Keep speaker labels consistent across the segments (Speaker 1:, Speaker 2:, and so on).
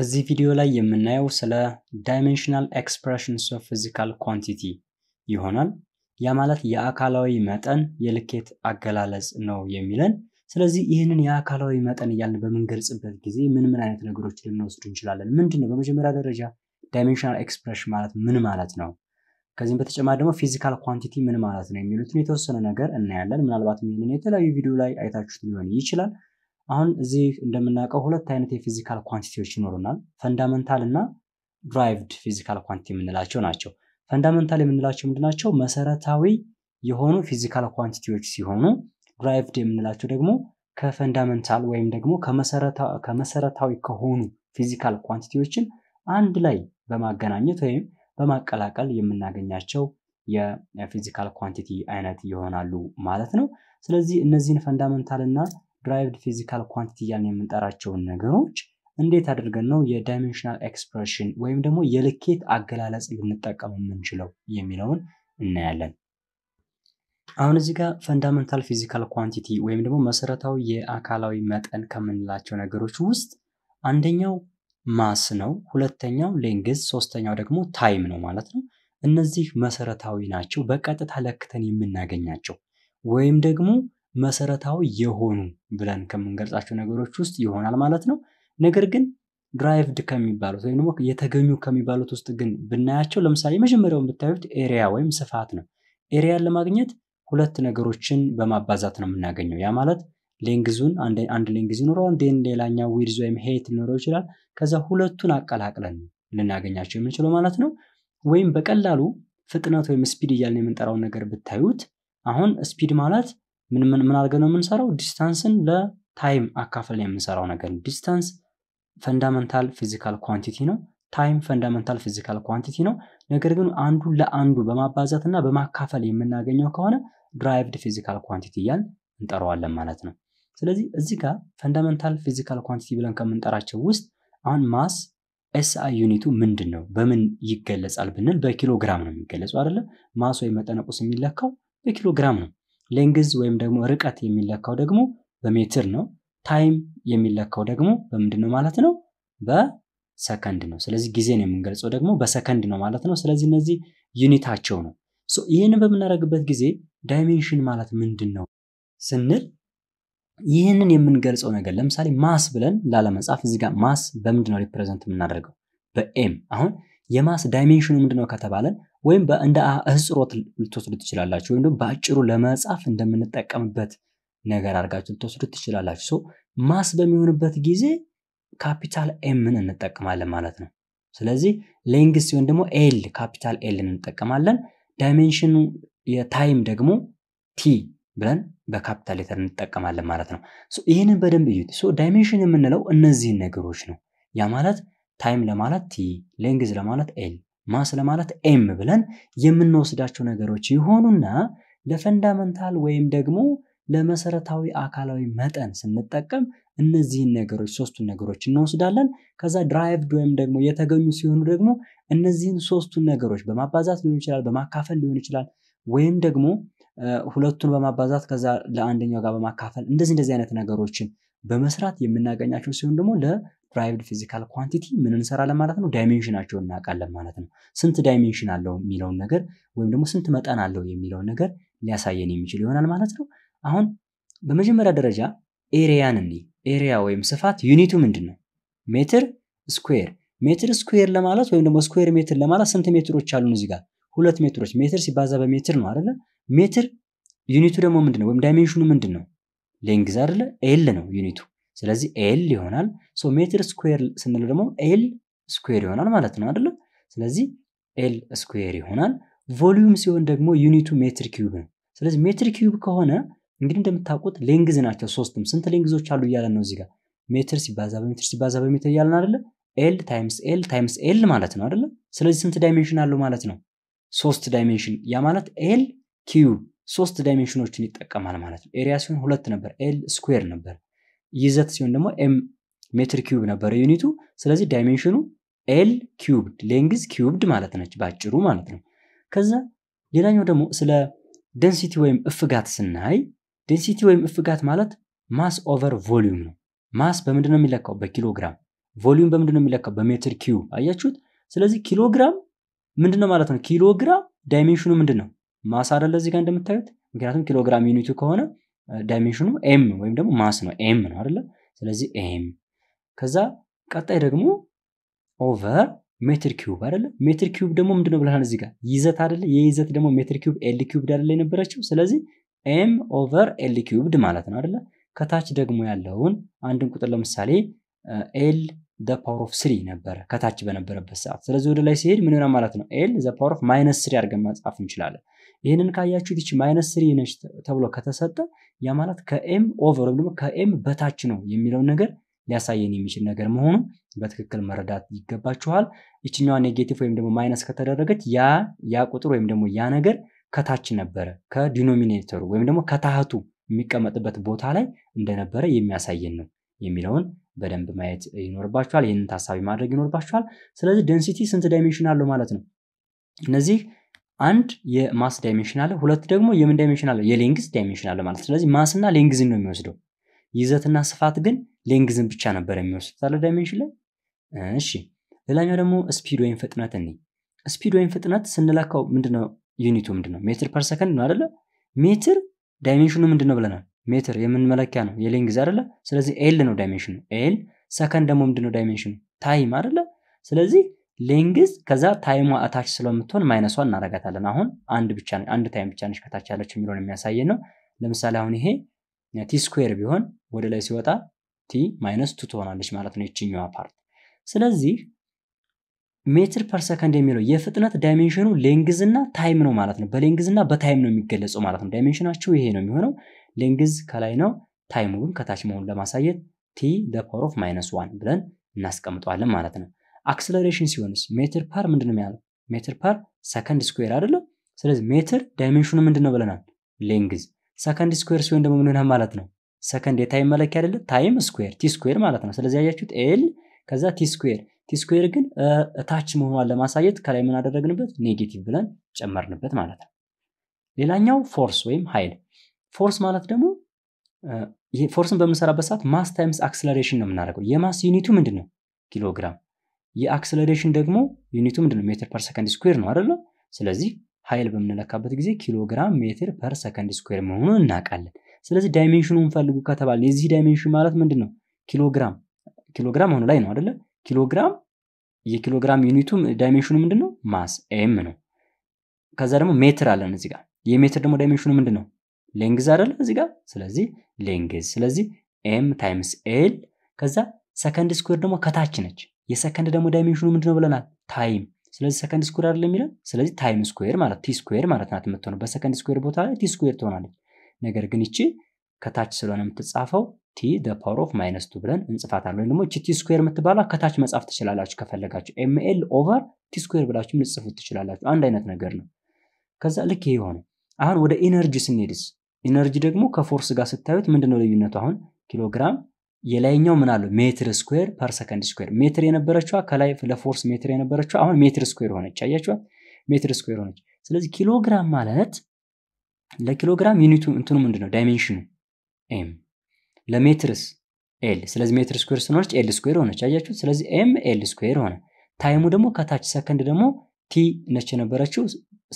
Speaker 1: በዚህ ቪዲዮ ላይ የምናየው ስለ ዳይሜንሽናል ኤክስፕሬሽንስ ኦፍ ፊዚካል ኳንቲቲ ይሆናል። ያ ማለት የአካላዊ መጠን የልኬት አገላለጽ ነው የሚለን። ስለዚህ ይህንን የአካላዊ መጠን እያልን በምንገልጽበት ጊዜ ምን ምን አይነት ነገሮች ልንወስድ እንችላለን? ምንድን ነው በመጀመሪያ ደረጃ ዳይሜንሽናል ኤክስፕሬሽን ማለት ምን ማለት ነው? ከዚህም በተጨማሪ ደግሞ ፊዚካል ኳንቲቲ ምን ማለት ነው የሚሉትን የተወሰነ ነገር እናያለን። ምናልባትም ይህንን የተለያዩ ቪዲዮ ላይ አይታችሁት ሊሆን ይችላል። አሁን እዚህ እንደምናውቀው ሁለት አይነት የፊዚካል ኳንቲቲዎች ይኖሩናል። ፈንዳመንታል እና ድራይቭድ ፊዚካል ኳንቲቲ የምንላቸው ናቸው። ፈንዳመንታል የምንላቸው ምንድናቸው? መሰረታዊ የሆኑ ፊዚካል ኳንቲቲዎች ሲሆኑ ድራይቭድ የምንላቸው ደግሞ ከፈንዳመንታል ወይም ደግሞ ከመሰረታዊ ከሆኑ ፊዚካል ኳንቲቲዎችን አንድ ላይ በማገናኘት ወይም በማቀላቀል የምናገኛቸው የፊዚካል ኳንቲቲ አይነት ይሆናሉ ማለት ነው። ስለዚህ እነዚህን ፈንዳመንታል እና ድራይቭድ ፊዚካል ኳንቲቲ እያልን የምንጠራቸውን ነገሮች እንዴት አድርገን ነው የዳይሜንሽናል ኤክስፕሬሽን ወይም ደግሞ የልኬት አገላለጽ ልንጠቀም የምንችለው የሚለውን እናያለን። አሁን እዚህ ጋር ፈንዳመንታል ፊዚካል ኳንቲቲ ወይም ደግሞ መሰረታዊ የአካላዊ መጠን ከምንላቸው ነገሮች ውስጥ አንደኛው ማስ ነው፣ ሁለተኛው ሌንግዝ፣ ሶስተኛው ደግሞ ታይም ነው ማለት ነው። እነዚህ መሰረታዊ ናቸው፣ በቀጥታ ለክተን የምናገኛቸው ወይም ደግሞ መሰረታዊ የሆኑ ብለን ከምንገልጻቸው ነገሮች ውስጥ ይሆናል ማለት ነው። ነገር ግን ድራይቭድ ከሚባሉት ወይም ደግሞ የተገኙ ከሚባሉት ውስጥ ግን ብናያቸው ለምሳሌ የመጀመሪያውን ብታዩት ኤሪያ ወይም ስፋት ነው። ኤሪያን ለማግኘት ሁለት ነገሮችን በማባዛት ነው የምናገኘው። ያ ማለት ሌንግዙን አንድ ሌንግዝ ይኖረዋል፣ ዴን ሌላኛው ዊድዝ ወይም ሄይት ሊኖረው ይችላል። ከዛ ሁለቱን አቀላቅለን ልናገኛቸው የምንችለው ማለት ነው። ወይም በቀላሉ ፍጥነት ወይም ስፒድ እያልን የምንጠራውን ነገር ብታዩት አሁን ስፒድ ማለት ምን አርገ አድርገን ነው የምንሰራው? ዲስታንስን ለታይም አካፍለን የምንሰራው ነገር ዲስታንስ ፈንዳመንታል ፊዚካል ኳንቲቲ ነው። ታይም ፈንዳመንታል ፊዚካል ኳንቲቲ ነው። ነገር ግን አንዱ ለአንዱ በማባዛት እና በማካፈል የምናገኘው ከሆነ ድራይቭድ ፊዚካል ኳንቲቲ እያልን እንጠራዋለን ማለት ነው። ስለዚህ እዚህ ጋር ፈንዳመንታል ፊዚካል ኳንቲቲ ብለን ከምንጠራቸው ውስጥ አሁን ማስ ኤስአይ ዩኒቱ ምንድን ነው? በምን ይገለጻል ብንል በኪሎ ግራም ነው የሚገለጹ አይደለም። ማስ ወይ መጠነ ቁስ የሚለካው በኪሎ ግራም ነው። ሌንግዝ ወይም ደግሞ ርቀት የሚለካው ደግሞ በሜትር ነው። ታይም የሚለካው ደግሞ በምንድን ነው ማለት ነው? በሰከንድ ነው። ስለዚህ ጊዜን የምንገልጸው ደግሞ በሰከንድ ነው ማለት ነው። ስለዚህ እነዚህ ዩኒታቸው ነው። ይህን በምናደርግበት ጊዜ ዳይሜንሽን ማለት ምንድን ነው ስንል ይህንን የምንገልጸው ነገር ለምሳሌ ማስ ብለን ላለመጻፍ እዚህ ጋር ማስ በምንድን ነው ሪፕሬዘንት የምናደርገው? በኤም አሁን የማስ ዳይሜንሽኑ ምንድን ነው ከተባለን ወይም እንደ አህጽሮት ልትወስዱ ትችላላችሁ። ወይም ደግሞ በአጭሩ ለመጻፍ እንደምንጠቀምበት ነገር አድርጋችሁ ልትወስዱ ትችላላችሁ። ማስ በሚሆንበት ጊዜ ካፒታል ኤምን እንጠቀማለን ማለት ነው። ስለዚህ ሌንግስ ሲሆን ደግሞ ኤል ካፒታል ኤል እንጠቀማለን። ዳይሜንሽኑ የታይም ደግሞ ቲ ብለን በካፒታል ሌተር እንጠቀማለን ማለት ነው። ይህንን በደንብ እዩት። ዳይሜንሽን የምንለው እነዚህን ነገሮች ነው። ያ ማለት ታይም ለማለት ቲ፣ ሌንግዝ ለማለት ኤል ማስ ለማለት ኤም ብለን የምንወስዳቸው ነገሮች ይሆኑና ለፈንዳመንታል ወይም ደግሞ ለመሰረታዊ አካላዊ መጠን ስንጠቀም እነዚህን ነገሮች ሶስቱን ነገሮች እንወስዳለን። ከዛ ድራይቭድ ወይም ደግሞ የተገኙ ሲሆኑ ደግሞ እነዚህን ሶስቱን ነገሮች በማባዛት ሊሆን ይችላል፣ በማካፈል ሊሆን ይችላል፣ ወይም ደግሞ ሁለቱን በማባዛት ከዛ ለአንደኛው ጋር በማካፈል እንደዚህ እንደዚህ አይነት ነገሮችን በመስራት የምናገኛቸው ሲሆን ደግሞ ለ ዲራይቭድ ፊዚካል ኳንቲቲ ምን እንሰራለን ማለት ነው? ዳይሜንሽናቸውን እናውቃለን ማለት ነው። ስንት ዳይሜንሽን አለው የሚለውን ነገር ወይም ደግሞ ስንት መጠን አለው የሚለውን ነገር ሊያሳየን የሚችል ይሆናል ማለት ነው። አሁን በመጀመሪያ ደረጃ ኤሪያን እኒ ኤሪያ ወይም ስፋት ዩኒቱ ምንድን ነው? ሜትር ስኩዌር። ሜትር ስኩዌር ለማለት ወይም ደግሞ ስኩዌር ሜትር ለማለት ስንት ሜትሮች አሉን እዚህ ጋር? ሁለት ሜትሮች። ሜትር ሲባዛ በሜትር ነው አይደለ? ሜትር ዩኒቱ ደግሞ ምንድን ነው? ወይም ዳይሜንሽኑ ምንድን ነው? ሌንግዝ አይደለ? ኤል ነው ዩኒቱ። ስለዚህ ኤል ይሆናል። ሶ ሜትር ስኩዌር ስንል ደግሞ ኤል ስኩዌር ይሆናል ማለት ነው አይደለም? ስለዚህ ኤል ስኩዌር ይሆናል። ቮሊዩም ሲሆን ደግሞ ዩኒቱ ሜትር ኪዩብ ነው። ስለዚህ ሜትር ኪዩብ ከሆነ እንግዲህ እንደምታውቁት ሌንግዝ ናቸው ሶስቱም። ስንት ሌንግዞች አሉ እያለን ነው እዚጋ ሜትር ሲባዛ በሜትር ሲባዛ በሜትር እያለን አይደለ? ኤል ታይምስ ኤል ታይምስ ኤል ማለት ነው አይደለ? ስለዚህ ስንት ዳይሜንሽን አለው ማለት ነው? ሶስት ዳይሜንሽን። ያ ማለት ኤል ኪዩብ ሶስት ዳይሜንሽኖችን ይጠቀማል ማለት ነው። ኤሪያ ሲሆን ሁለት ነበር፣ ኤል ስኩዌር ነበር። ይዘት ሲሆን ደግሞ ኤም ሜትር ኪዩብ ነበረ ዩኒቱ። ስለዚህ ዳይሜንሽኑ ኤል ኪዩብድ ሌንግዝ ኪዩብድ ማለት ነች በአጭሩ ማለት ነው። ከዛ ሌላኛው ደግሞ ስለ ደንሲቲ ወይም እፍጋት ስናይ ደንሲቲ ወይም እፍጋት ማለት ማስ ኦቨር ቮሊዩም ነው። ማስ በምንድን ነው የሚለካው? በኪሎግራም። ቮሊዩም በምንድን ነው የሚለካው? በሜትር ኪዩብ። አያችሁት? ስለዚህ ኪሎግራም ምንድን ነው ማለት ነው። ኪሎግራም ዳይሜንሽኑ ምንድን ነው? ማስ አደለ እዚህ ጋር እንደምታዩት። ምክንያቱም ኪሎግራም ዩኒቱ ከሆነ ዳይሜንሽኑ ኤም ወይም ደግሞ ማስ ነው ኤም ነው አይደለ? ስለዚህ ኤም ከዛ ቀጣይ ደግሞ ኦቨር ሜትር ኪዩብ አይደለ? ሜትር ኪዩብ ደግሞ ምንድነው ብለናል እዚህ ጋር ይዘት አይደለ? የይዘት ደግሞ ሜትር ኪዩብ ኤል ኪዩብድ አይደለ የነበረችው? ስለዚህ ኤም ኦቨር ኤል ኪዩብድ ማለት ነው አይደለ? ከታች ደግሞ ያለውን አንድን ቁጥር ለምሳሌ ኤል ዘ ፓወር ኦፍ ስሪ ነበረ ከታች በነበረበት ሰዓት። ስለዚህ ወደ ላይ ሲሄድ ምን ሆነ ማለት ነው? ኤል ዘ ፓወር ኦፍ ማይነስ ስሪ አድርገን መጻፍ እንችላለን። ይህንን ካያችሁ ይች ማይነስ ስሪ ነች ተብሎ ከተሰጠ ያ ማለት ከኤም ኦቨር ወይም ደግሞ ከኤም በታች ነው የሚለውን ነገር ሊያሳየን የሚችል ነገር መሆኑ በትክክል መረዳት ይገባችኋል። ይችኛዋ ኔጌቲቭ ወይም ደግሞ ማይነስ ከተደረገች ያ ያ ቁጥር ወይም ደግሞ ያ ነገር ከታች ነበረ ከዲኖሚኔተሩ ወይም ደግሞ ከታህቱ የሚቀመጥበት ቦታ ላይ እንደነበረ የሚያሳየን ነው የሚለውን በደንብ ማየት ይኖርባችኋል። ይህንን ታሳቢ ማድረግ ይኖርባችኋል። ስለዚህ ደንሲቲ ስንት ዳይሜንሽን አለው ማለት ነው? እነዚህ አንድ የማስ ዳይሜንሽን አለ፣ ሁለት ደግሞ የምን ዳይሜንሽን አለ? የሌንግዝ ዳይሜንሽን አለ ማለት። ስለዚህ ማስና ሌንግዝን ነው የሚወስደው። ይዘትና ስፋት ግን ሌንግዝን ብቻ ነበር የሚወስዱት አለ ዳይሜንሽን ላይ። እሺ ሌላኛው ደግሞ ስፒድ ወይም ፍጥነት እንይ። ስፒድ ወይም ፍጥነት ስንለካው ምንድነው? ዩኒቱ ምንድነው? ሜትር ፐር ሰከንድ ነው አይደለ? ሜትር ዳይሜንሽኑ ምንድነው ብለናል? ሜትር የምን መለኪያ ነው? የሌንግዝ አይደለ? ስለዚህ ኤል ነው ዳይሜንሽኑ ኤል። ሰከንድ ደግሞ ምንድነው ዳይሜንሽኑ? ታይም አይደለ? ስለዚህ ሌንግዝ ከዛ ታይሟ አታች ስለምትሆን ማይነሷ እናረጋታለን። አሁን አንድ ብቻ አንድ ታይም ብቻ ነች ከታች ያለች የሚለውን የሚያሳየን ነው። ለምሳሌ አሁን ይሄ ቲ ስኩዌር ቢሆን ወደ ላይ ሲወጣ ቲ ማይነስ ቱ ትሆናለች ማለት ነው የችኛዋ ፓርት። ስለዚህ ሜትር ፐር ሰከንድ የሚለው የፍጥነት ዳይሜንሽኑ ሌንግዝ እና ታይም ነው ማለት ነው። በሌንግዝ እና በታይም ነው የሚገለጸው ማለት ነው። ዳይሜንሽናቸው ይሄ ነው የሚሆነው። ሌንግዝ ከላይ ነው፣ ታይሙ ግን ከታች መሆኑን ለማሳየት ቲ ደ ፓወር ኦፍ ማይነስ ዋን ብለን እናስቀምጠዋለን ማለት ነው። አክስለሬሽን ሲሆንስ ሜትር ፐር ምንድን ነው ያለው? ሜትር ፐር ሰከንድ ስኩዌር አይደለም? ስለዚህ ሜትር ዳይሜንሽኑ ምንድን ነው ብለናል? ሌንግዝ። ሰከንድ ስኩዌር ሲሆን ደግሞ ምን ማለት ነው? ሰከንድ የታይም መለኪያ አይደለ? ታይም ስኩዌር ቲ ስኩዌር ማለት ነው። ስለዚህ ያያችሁት ኤል ከዛ ቲ ስኩዌር ቲ ስኩዌር ግን እታች መሆኗን ለማሳየት ከላይ ምን አደረግንበት? ኔጌቲቭ ብለን ጨመርንበት ማለት ነው። ሌላኛው ፎርስ ወይም ኃይል። ፎርስ ማለት ደግሞ ፎርስን በምንሰራበት ሰዓት ማስ ታይምስ አክስለሬሽን ነው የምናደርገው። የማስ ዩኒቱ ምንድን ነው? ኪሎግራም የአክስለሬሽን ደግሞ ዩኒቱ ምንድነው? ሜትር ፐር ሰከንድ ስኩዌር ነው አይደለ? ስለዚህ ኃይል በምንለካበት ጊዜ ኪሎግራም ሜትር ፐር ሰከንድ ስኩዌር መሆኑን እናውቃለን። ስለዚህ ዳይሜንሽኑ ፈልጉ ከተባለ የዚህ ዳይሜንሽን ማለት ምንድን ነው? ኪሎግራም ኪሎግራም አሁን ላይ ነው አይደለ? ኪሎግራም የኪሎግራም ዩኒቱ ዳይሜንሽኑ ምንድን ነው? ማስ ኤም ነው። ከዛ ደግሞ ሜትር አለን እዚህ ጋር። የሜትር ደግሞ ዳይሜንሽኑ ምንድን ነው? ሌንግዝ አይደለ እዚህ ጋር። ስለዚህ ሌንግዝ። ስለዚህ ኤም ታይምስ ኤል ከዛ ሰከንድ ስኩዌር ደግሞ ከታች ነች። የሰከንድ ደግሞ ዳይሜንሽኑ ምንድነው ብለናል? ታይም። ስለዚህ ሰከንድ ስኩዌር አይደለም የሚለን። ስለዚህ ታይም ስኩዌር ማለት ቲ ስኩዌር ማለት ናት የምትሆነው። በሰከንድ ስኩዌር ቦታ ላይ ቲ ስኩዌር ትሆናለች። ነገር ግን ይቺ ከታች ስለሆነ የምትጻፈው ቲ ደ ፓወር ኦፍ ማይነስ ቱ ብለን እንጽፋታለን። ወይም ደግሞ ቲ ስኩዌር የምትባላ ከታች መጻፍ ትችላላችሁ ከፈለጋችሁ። ኤምኤል ኦቨር ቲ ስኩዌር ብላችሁም ልጽፉት ትችላላችሁ። አንድ አይነት ነገር ነው። ከዛ ልክ ይሄ የሆነ አሁን ወደ ኢነርጂ ስንሄድስ ኢነርጂ ደግሞ ከፎርስ ጋር ስታዩት ምንድነው ልዩነቱ? አሁን ኪሎግራም የላይኛው ምን አለው ሜትር ስኩዌር ፐር ሰከንድ ስኩዌር ሜትር የነበረችዋ ከላይ ለፎርስ ሜትር የነበረችዋ አሁን ሜትር ስኩዌር ሆነች። አያችዋ ሜትር ስኩዌር ሆነች። ስለዚህ ኪሎግራም ማለት ለኪሎግራም ዩኒቱ እንትኑ ምንድን ነው? ዳይሜንሽኑ ኤም። ለሜትርስ ኤል። ስለዚህ ሜትር ስኩዌር ስለሆነች ኤል ስኩዌር ሆነች። አያችሁ። ስለዚህ ኤም ኤል ስኩዌር ሆነ። ታይሙ ደግሞ ከታች ሰከንድ ደግሞ ቲ ነች የነበረችው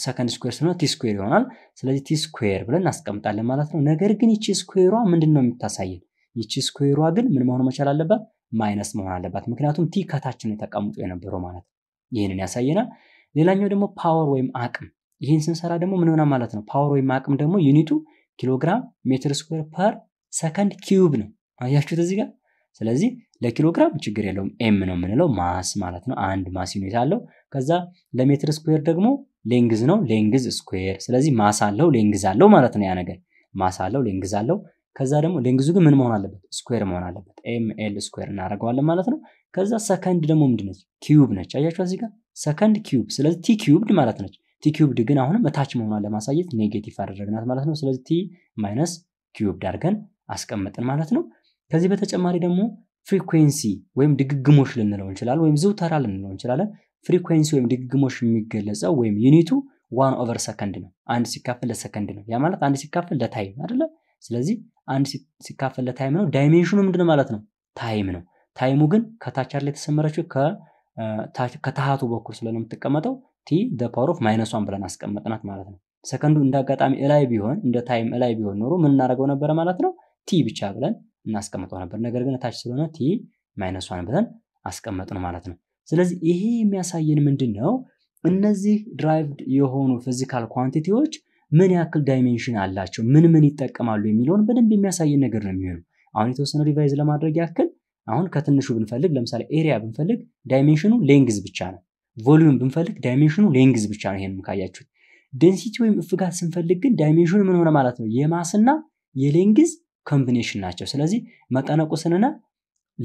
Speaker 1: ሰከንድ ስኩዌር ስለሆነ ቲ ስኩዌር ይሆናል። ስለዚህ ቲ ስኩዌር ብለን እናስቀምጣለን ማለት ነው። ነገር ግን ይቺ ስኩዌሯ ምንድን ነው የምታሳየን? ይቺ ስኩዌሯ ግን ምን መሆን መቻል አለባት? ማይነስ መሆን አለባት። ምክንያቱም ቲ ከታች ነው የተቀምጦ የነበረው ማለት ነው። ይህንን ያሳየናል። ሌላኛው ደግሞ ፓወር ወይም አቅም። ይህን ስንሰራ ደግሞ ምን ማለት ነው? ፓወር ወይም አቅም ደግሞ ዩኒቱ ኪሎግራም ሜትር ስኩዌር ፐር ሰከንድ ኪዩብ ነው። አያችሁት እዚህ ጋር። ስለዚህ ለኪሎግራም ችግር የለውም ኤም ነው የምንለው ማስ ማለት ነው። አንድ ማስ ዩኒት አለው። ከዛ ለሜትር ስኩዌር ደግሞ ሌንግዝ ነው፣ ሌንግዝ ስኩዌር። ስለዚህ ማስ አለው ሌንግዝ አለው ማለት ነው። ያ ነገር ማስ አለው ሌንግዝ አለው ከዛ ደግሞ ሌንግዙ ግን ምን መሆን አለበት? ስኩዌር መሆን አለበት። ኤም ኤል ስኩዌር እናደርገዋለን ማለት ነው። ከዛ ሰከንድ ደግሞ ምንድን ነች? ኪዩብ ነች። አያችኋት እዚህ ጋር ሰከንድ ኪዩብ። ስለዚህ ቲ ኪዩብድ ማለት ነች። ቲ ኪዩብድ ግን አሁንም እታች መሆኗን ለማሳየት ኔጌቲቭ አደረግናት ማለት ነው። ስለዚህ ቲ ማይነስ ኪዩብድ አድርገን አስቀምጥን ማለት ነው። ከዚህ በተጨማሪ ደግሞ ፍሪኩዌንሲ ወይም ድግግሞሽ ልንለው እንችላለን፣ ወይም ዝውተራ ልንለው እንችላለን። ፍሪኩዌንሲ ወይም ድግግሞሽ የሚገለጸው ወይም ዩኒቱ ዋን ኦቨር ሰከንድ ነው። አንድ ሲካፈል ለሰከንድ ነው። ያ ማለት አንድ ሲካፈል ለታይም አይደለም። ስለዚህ አንድ ሲካፈል ለታይም ነው። ዳይሜንሽኑ ምንድን ማለት ነው? ታይም ነው። ታይሙ ግን ከታች አይደል የተሰመረችው ከታሃቱ በኩል ስለሆነ የምትቀመጠው ቲ ደ ፓወር ኦፍ ማይነስ ብለን አስቀመጥናት ማለት ነው። ሰከንዱ እንደ አጋጣሚ እላይ ቢሆን እንደ ታይም እላይ ቢሆን ኖሮ ምን እናደርገው ነበረ ማለት ነው? ቲ ብቻ ብለን እናስቀምጠው ነበር። ነገር ግን ታች ስለሆነ ቲ ማይነስ ብለን አስቀመጥን ማለት ነው። ስለዚህ ይሄ የሚያሳየን ምንድን ነው? እነዚህ ድራይቭድ የሆኑ ፊዚካል ኳንቲቲዎች ምን ያክል ዳይሜንሽን አላቸው፣ ምን ምን ይጠቀማሉ የሚለውን በደንብ የሚያሳየን ነገር ነው የሚሆነው። አሁን የተወሰነ ሪቫይዝ ለማድረግ ያክል አሁን ከትንሹ ብንፈልግ ለምሳሌ ኤሪያ ብንፈልግ ዳይሜንሽኑ ሌንግዝ ብቻ ነው። ቮሊዩም ብንፈልግ ዳይሜንሽኑ ሌንግዝ ብቻ ነው። ይሄንም ካያችሁት ደንሲቲ ወይም እፍጋት ስንፈልግ ግን ዳይሜንሽኑ ምን ሆነ ማለት ነው? የማስና የሌንግዝ ኮምቢኔሽን ናቸው። ስለዚህ መጠነቁስንና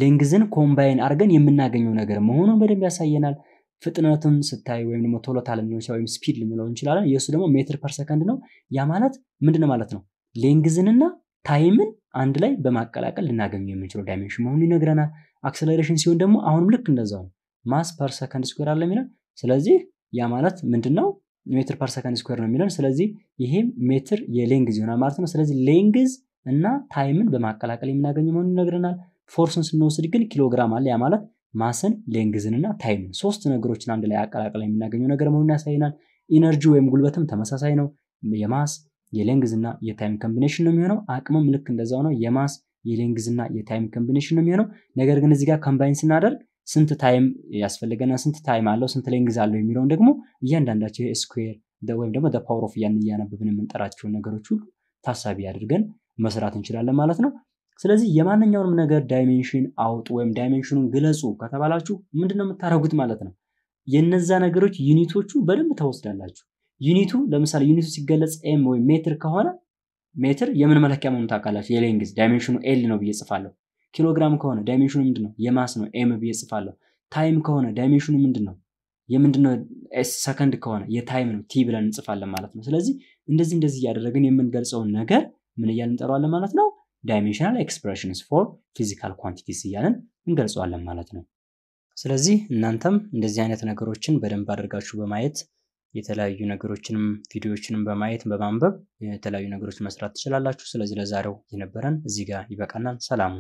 Speaker 1: ሌንግዝን ኮምባይን አድርገን የምናገኘው ነገር መሆኑን በደንብ ያሳየናል። ፍጥነትም ስታይ ወይም ደግሞ ቶሎታ ታለሚሆን ወይም ስፒድ ልንለው እንችላለን። የእሱ ደግሞ ሜትር ፐር ሰከንድ ነው። ያ ማለት ምንድን ማለት ነው? ሌንግዝንና ታይምን አንድ ላይ በማቀላቀል ልናገኘው የምንችለው ዳይሜንሽን መሆኑን ይነግረናል። አክሰለሬሽን ሲሆን ደግሞ አሁንም ልክ እንደዛው ነው። ማስ ፐር ሰከንድ ስኩዌር አለ የሚለን። ስለዚህ ያ ማለት ምንድን ነው? ሜትር ፐር ሰከንድ ስኩዌር ነው የሚለን። ስለዚህ ይሄም ሜትር የሌንግዝ ይሆናል ማለት ነው። ስለዚህ ሌንግዝ እና ታይምን በማቀላቀል የምናገኘው መሆኑን ይነግረናል። ፎርስን ስንወስድ ግን ኪሎግራም አለ። ያ ማለት ማስን ሌንግዝን እና ታይምን ሶስት ነገሮችን አንድ ላይ አቀላቅላ የምናገኘው ነገር መሆኑን ያሳየናል ኢነርጂ ወይም ጉልበትም ተመሳሳይ ነው የማስ የሌንግዝና የታይም ኮምቢኔሽን ነው የሚሆነው አቅምም ልክ እንደዛው ነው የማስ የሌንግዝና የታይም ኮምቢኔሽን ነው የሚሆነው ነገር ግን እዚህ ጋር ኮምባይን ስናደርግ ስንት ታይም ያስፈልገና ስንት ታይም አለው ስንት ሌንግዝ አለው የሚለውን ደግሞ እያንዳንዳቸው የስኩዌር ወይም ደግሞ ፓወር ኦፍ እያን እያነበብን የምንጠራቸውን ነገሮች ሁሉ ታሳቢ አድርገን መስራት እንችላለን ማለት ነው ስለዚህ የማንኛውንም ነገር ዳይሜንሽን አውጡ ወይም ዳይሜንሽኑን ግለጹ ከተባላችሁ ምንድነው የምታደርጉት ማለት ነው። የነዛ ነገሮች ዩኒቶቹ በደንብ ተወስዳላችሁ። ዩኒቱ ለምሳሌ ዩኒቱ ሲገለጽ ኤም ወይም ሜትር ከሆነ ሜትር የምን መለኪያ መሆኑ ታውቃላችሁ። የሌንግዝ ዳይሜንሽኑ ኤል ነው ብዬ ጽፋለሁ። ኪሎግራም ከሆነ ዳይሜንሽኑ ምንድን ነው? የማስ ነው ኤም ብዬ ጽፋለሁ። ታይም ከሆነ ዳይሜንሽኑ ምንድን ነው? የምንድነው? ኤስ ሰከንድ ከሆነ የታይም ነው ቲ ብለን እንጽፋለን ማለት ነው። ስለዚህ እንደዚህ እንደዚህ እያደረግን የምንገልጸውን ነገር ምን እያልን እንጠራዋለን ማለት ነው? ዳይሜንሽናል ኤክስፕሬሽንስ ፎር ፊዚካል ኳንቲቲስ እያለን እንገልጸዋለን ማለት ነው። ስለዚህ እናንተም እንደዚህ አይነት ነገሮችን በደንብ አድርጋችሁ በማየት የተለያዩ ነገሮችንም ቪዲዮዎችንም በማየት በማንበብ የተለያዩ ነገሮች መስራት ትችላላችሁ። ስለዚህ ለዛሬው የነበረን እዚህ ጋር ይበቃናል። ሰላም